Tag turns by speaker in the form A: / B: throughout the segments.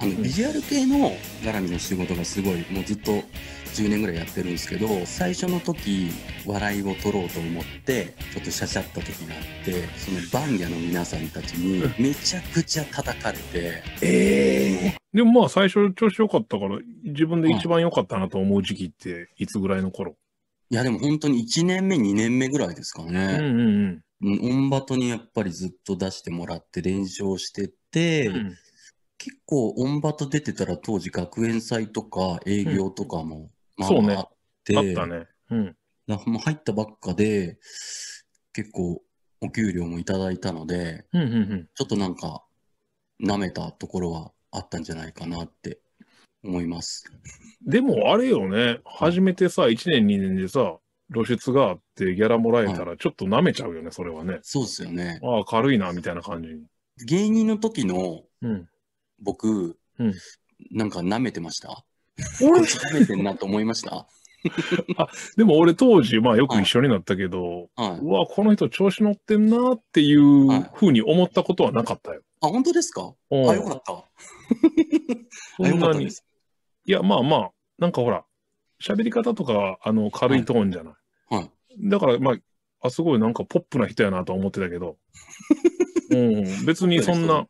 A: あのビジュアル系の絡みの仕事がすごいもうずっと10年ぐらいやってるんですけど最初の時笑いを取ろうと思ってちょっとしゃしゃった時があってそのバンヤの皆さんたちにめちゃくちゃ叩かれてええ
B: ー、でもまあ最初調子良かったから自分で一番良かったなと思う時期っていつぐら
A: いの頃、うん、いやでも本当に1年目2年目ぐらいですかねうんうんうんオンバトにやっぱりずっと出してもらって連勝してて、うん結構、オンバト出てたら当時、学園祭とか営業とかも、まあ、そうね。あって。あったね。うん。もう入ったばっかで、結構、お給料もいただいたので、うんうんうん、ちょっとなんか、なめたところはあったんじゃないかなって思います。でもあれよね、初めてさ、
B: 1年、2年でさ、露出があってギャラもらえたら、ちょっとなめちゃうよね、はい、それはね。そうです
A: よね。ああ、軽いな、みたいな感じ。芸人の時の、うん、僕、うん、なんか舐めてました
B: 舐
A: めてんなと思いました
B: あでも俺当時、まあよく一緒になったけど、はいうわ、この人調子乗ってんなっていうふうに思ったことはなかったよ。
A: はい、あ、本当ですか
B: あ、よかった。そんなに。いや、まあまあ、なんかほら、喋り方とか、あの、軽いトーンじゃない。はい。だから、まあ、あ、すごいなんかポップな人やなと思ってたけど、うん、別にそんな、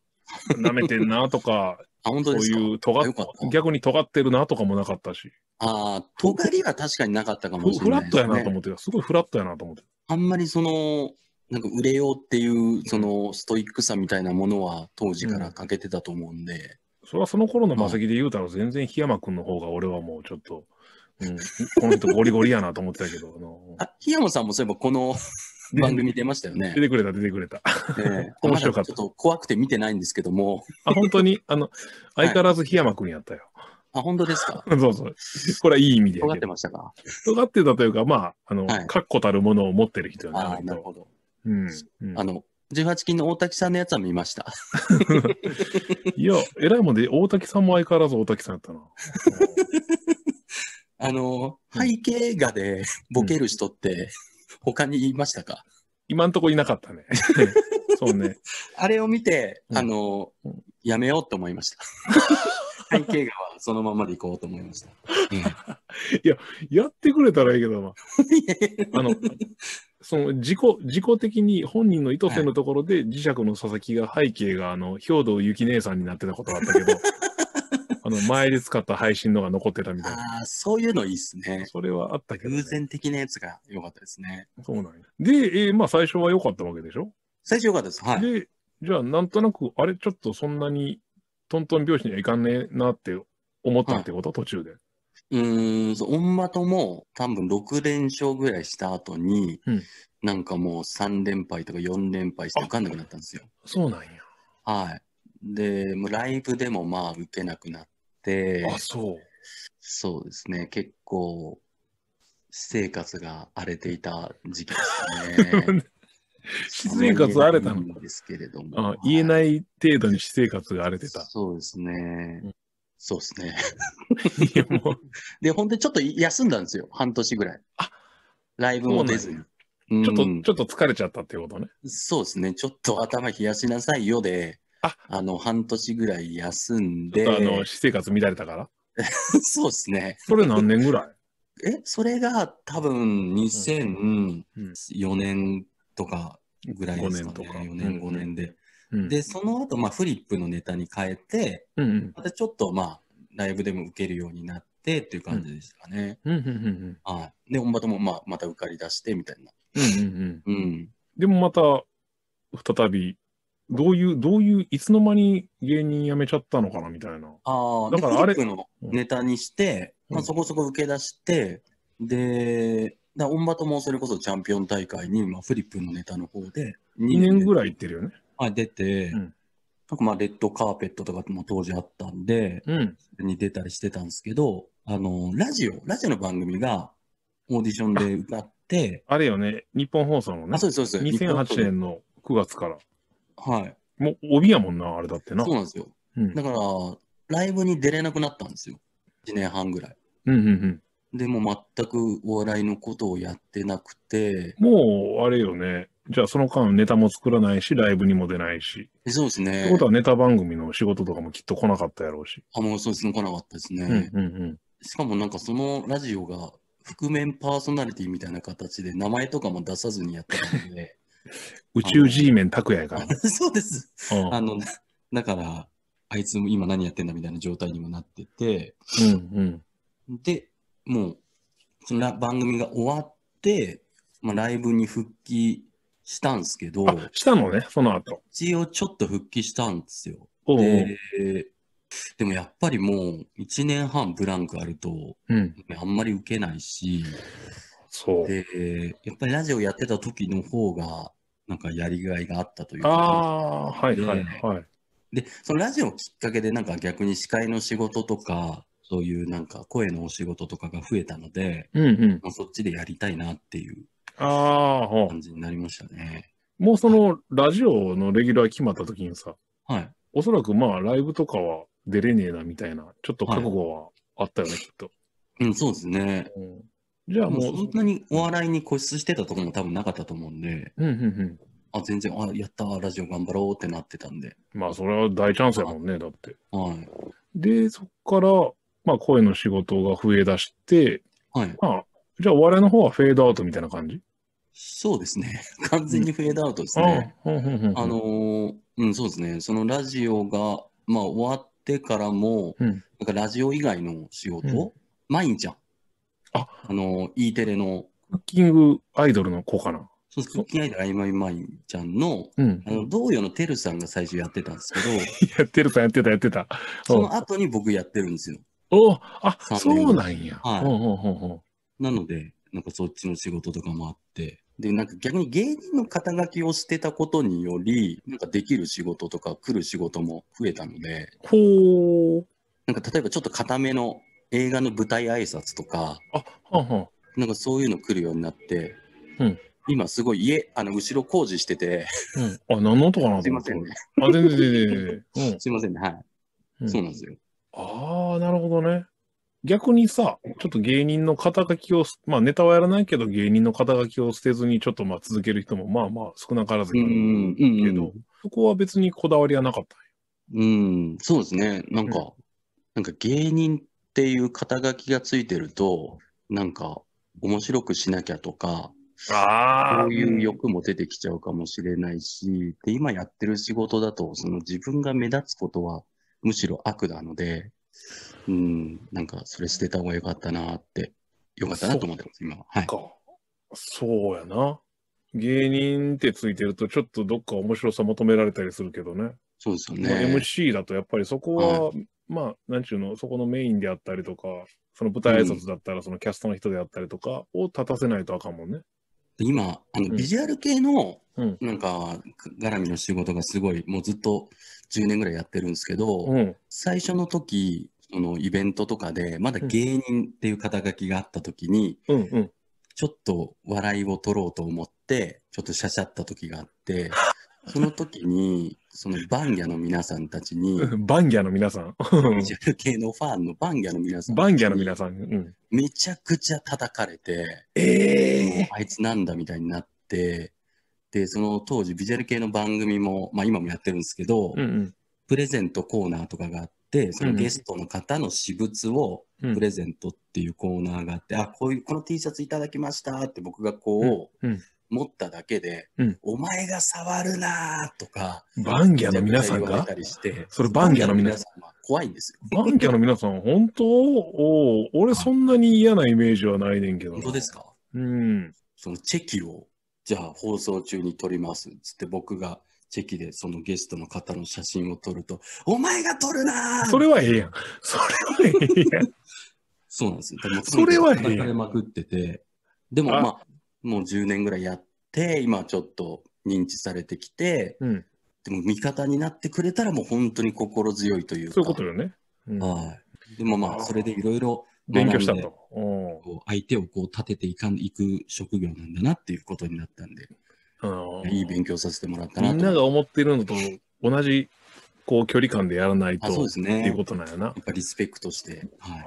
B: 舐めてんなとか、あ本当ですそういう尖っ逆に尖ってるなとかもなかったし。ああ、尖りは確かにな
A: かったかもしれない、ね、フラットやなと思ってすごいフラットやなと思ってあんまりその、なんか売れようっていう、そのストイックさみたいなものは当時から欠けてたと思うんで。うん、それはその頃の魔石で言うたら全然檜山君の方が俺はもうちょっと、うん、この人ゴリゴリやなと思ってたけど。あ、檜山さんもそういえばこの番組出ましたよね。出てくれた、出てくれた。えー、面白かった。ちょっと怖くて見てないんですけども。あ、本当に あの、相変わらず檜山君やったよ。はいあ、本当ですか そうそう。これはいい意味で。尖ってましたか
B: 尖ってたというか、まあ、あの、確固たるものを持ってる人なあなるほど。うん。あ
A: の、18金の大滝さんのやつは見ました。いや、偉いもんで、大滝さんも相変わらず大滝さんやったな。あの、背景画でボケる人って、他に言いましたか今んとこいなかったね。そうね。あれを見て、あの、うん、やめようと思いました。背 景はそのままでいこうと思いました。うん、いや、やってく
B: れたらいいけどな。あの、その自己、自己的に本人の意図せのところで磁石の佐々木が背景があの、兵道幸姉さんになってたことがあったけど、あの、前で使った配信のが残ってたみたいな。ああ、そういうのいいっすね。それはあったけど、ね、偶然的なやつが良かったですね。そうなんや。で、えー、まあ最初は良かったわけでしょ最初良かったです。はい。で、じゃあなんとなく、あれちょっとそんなにトントン拍子にはい
A: かんねえなって思ったってこと、はい、途中で。うんそう、オンマとも多分6連勝ぐらいした後に、うん、なんかもう3連敗とか4連敗して受かんなくなったんですよ。そうなんや。はい。で、もうライブでもまあ受けなくなって、あ、そう。そうですね、結構、私生活が荒れていた時期ですね。
B: 私生活荒れたの
A: ですけれども、言えない程度に私生活が荒れてた。そうですね。そうですね。いやもう。で、本当にちょっと休んだんですよ。半年ぐらい。あライブも出ずに。ちょっと、ちょっと疲れちゃったってことね。そうですね。ちょっと頭冷やしなさいよで、ああの、半年ぐらい休んで。あの、私生活乱れたから そうですね。それ何年ぐらい え、それが多分2004年とかぐらいですかね。5年とか。4年、5年で。うん、で、その後、まあ、フリップのネタに変えて、うんうん、またちょっと、まあ、ライブでも受けるようになってっていう感じでしたかね。はい。で、本場とも、まあ、また受かり出してみたいな。うん、でもまた、
B: 再びどういう、どういう、いつの間に芸人辞めちゃったのかなみたいな。
A: ああ、だからあれ。のネタにして、うん、まあ、そこそこ受け出して、で、だオンバトもそれこそチャンピオン大会に、まあ、フリップのネタの方で2年2年ぐらい行ってるよね。はい、出て、うん、なんかまあ、レッドカーペットとかも当時あったんで、うん、に出たりしてたんですけど、あの、ラジオ、ラジオの番組がオーディションで歌って、あれよね、日本放送のね。あ、そうです、そうです。2008年の
B: 9月から。はい。もう帯やもんな、あれだってな。そうなんですよ。
A: うん、だから、ライブに出れなくなったんですよ。1年半ぐらい。うんうんうん。でも全くお笑いのことをやってなくて。もう、あれよね。じゃあその間ネタも作らないし、ライブにも出ないし。そうですね。ってこと
B: はネタ番組の仕事とかもきっと来なかったやろう
A: し。あ、もうそうですね、来なかったですね。うんうんうん、しかもなんかそのラジオが覆面パーソナリティみたいな形で名前とかも出さずにやってたので。宇宙 G メン拓也やから そうです。うんあの、だから、あいつも今何やってんだみたいな状態にもなってて、うんうん。で、もう、その番組が終わって、まあ、ライブに復帰したんですけど、したのね、その後。一応ちょっと復帰したんですよ。おうおうで、でもやっぱりもう1年半ブランクあると、うん。あんまり受けないし、そう。で、やっぱりラジオやってた時の方が、なんかやりがいがあったというか。ああ、はいはいはい。で、そのラジオきっかけで、なんか逆に司会の仕事とか、そういうなんか声のお仕事とかが増えたので、うんうんそっちでやりたいなっていう感じになりましたね。
B: もうそのラジオのレギュラー決まった時にさ、はい、おそらくまあライブとかは出れねえなみたいな、
A: ちょっと覚悟はあったよね、はい、きっと。うん、そうですね。うんじゃあもう、そんなにお笑いに固執してたとこも多分なかったと思うんで、あ、全然、あ、やったラジオ頑張ろうってなってたんで。まあ、それは大チャンスやもんね、だって。はい。
B: で、そっから、まあ、声の仕事が増えだして、はい。まあ、じゃあ、笑いの方はフェードアウトみ
A: たいな感じそうですね。完全にフェードアウトですね。あうんあの、ーうん、そうですね。そのラジオが、まあ、終わってからも、うんなんかラジオ以外の仕事、うん毎日んああの、E テレの。クッキングアイドルの子かな。そうクッキングアイドル、あいまいまいちゃんの、うん、あの同様のてるさんが最初やってたんですけど、やってるさんやってた、やってた。その後に僕やってるんですよ。おあそうなんや。はいなので、なんかそっちの仕事とかもあって、で、なんか逆に芸人の肩書きを捨てたことにより、なんかできる仕事とか来る仕事も増えたので、ほー。なんか例えばちょっと固めの映画の舞台挨拶とか、あはんはんなんかそういうの来るようになって、うん今すごい家、あの、後ろ工事してて、うん、あ、何の音かなすいませんね。あ、全然全然全然。すいませんね、はい。うん。そうなんですよ。
B: ああ、なるほどね。逆にさ、ちょっと芸人の肩書きを、まあネタはやらないけど、芸人の肩書きを捨てずに、ちょっとまあ続ける人も、まあまあ少なからずういるん、
A: うん、けど、そこは別にこだわりはなかった。うん、そうですね。なんか、なんか芸人っっていう肩書きがついてると、なんか面白くしなきゃとか、そういう欲も出てきちゃうかもしれないし、で、今やってる仕事だと、その自分が目立つことはむしろ悪なので、うん、なんかそれ捨てた方がよかったなって、よかったなと思ってます、今は。い、
B: そうやな。芸人ってついてると、ちょっとどっか面白さ求められたりするけどね。そうですよね。MC だとやっぱりそこはまあ、なんちゅうの、そこのメインであったりとか、その舞台挨拶だったら、そのキャストの人であったりとかを立たせないとあかんもんね。
A: 今、あの、ビジュアル系の、なんか、絡みの仕事がすごい、もうずっと10年ぐらいやってるんですけど、うん、最初の時、そのイベントとかで、まだ芸人っていう肩書きがあった時に、うんうん、ちょっと笑いを取ろうと思って、ちょっとしゃしゃった時があって、その時に、そ のバンギャの皆さんたちに、バンギャの皆さん。ジャル系のファンのバンギャの皆さん。バンギャの皆さん。めちゃくちゃ叩かれて、えー、あいつなんだみたいになって、で、その当時ビジュアル系の番組も、まあ今もやってるんですけど、うんうん、プレゼントコーナーとかがあって、そのゲストの方の私物をプレゼントっていうコーナーがあって、うん、あ、こういう、この T シャツいただきましたって僕がこう、うんうん持っただけで、うん、お前が触るなとか、バンギャの皆さんがそれバンギャの皆さん怖いんです
B: よ。バンギャの皆さん、本当お俺そんなに嫌なイメージはないねんけど。本当です
A: かうん。そのチェキを、じゃあ放送中に撮りますっつって僕がチェキでそのゲストの方の写真を撮ると、お前が撮るなそれはええやん。それはええやん。そうなんですよ。でもそれはええやん。でもまあ、もう10年ぐらいやって、今ちょっと認知されてきて、うん、でも味方になってくれたらもう本当に心強いというか。そういうことよね。うん、はい。でもまあ、それでいろいろ勉強したと。相手をこう立てていかん、いく職業なんだなっていうことになったんで、いい勉強させてもらったなみん
B: なが思っているのと同じこう距離感でやらないとそうです、ね、っていうことなんやな。やっぱリスペクトして、はい、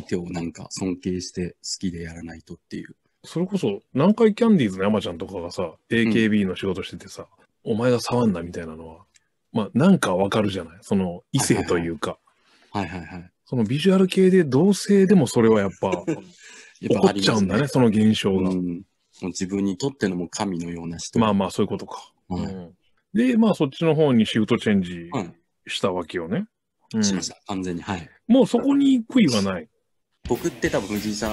B: 相手をなんか尊敬して好きでやらないとっていう。それこそ、南海キャンディーズの山ちゃんとかがさ、AKB の仕事しててさ、お前が触んなみたいなのは、まあ、なんかわかるじゃないその、異性というか。はいはいはい。そのビジュアル系で同性でもそれはやっぱ、
A: やっぱっちゃうんだね、
B: その現象が。うん、自分にとってのも神のような人。まあまあ、そういうことか。はいうんで、まあ、そっちの方にシフトチェンジしたわけよね。しました。
A: 完全に。はい。
B: もうそこに悔いはな
A: い。僕って多分藤井さん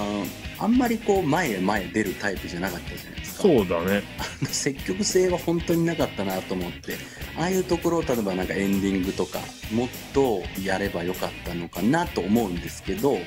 A: あんまりこう前へ前へ出るタイプじゃなかったじゃないですかそうだね積極性は本当になかったなと思ってああいうところを例えばなんかエンディングとかもっとやればよかったのかなと思うんですけど。